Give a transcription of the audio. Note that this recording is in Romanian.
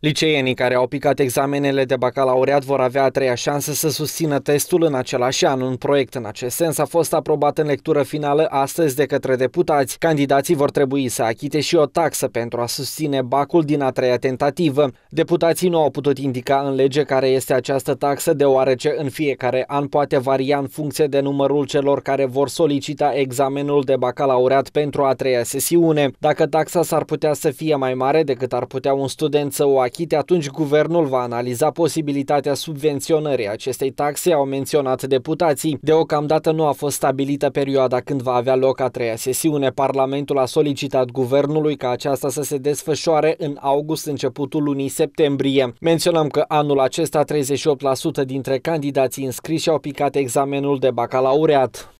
Liceienii care au picat examenele de bacalaureat vor avea a treia șansă să susțină testul în același an. Un proiect în acest sens a fost aprobat în lectură finală astăzi de către deputați. Candidații vor trebui să achite și o taxă pentru a susține bacul din a treia tentativă. Deputații nu au putut indica în lege care este această taxă, deoarece în fiecare an poate varia în funcție de numărul celor care vor solicita examenul de bacalaureat pentru a treia sesiune. Dacă taxa s-ar putea să fie mai mare decât ar putea un student să o achite, atunci guvernul va analiza posibilitatea subvenționării acestei taxe, au menționat deputații. Deocamdată nu a fost stabilită perioada când va avea loc a treia sesiune. Parlamentul a solicitat guvernului ca aceasta să se desfășoare în august, începutul lunii septembrie. Menționăm că anul acesta 38% dintre candidații înscriși au picat examenul de bacalaureat.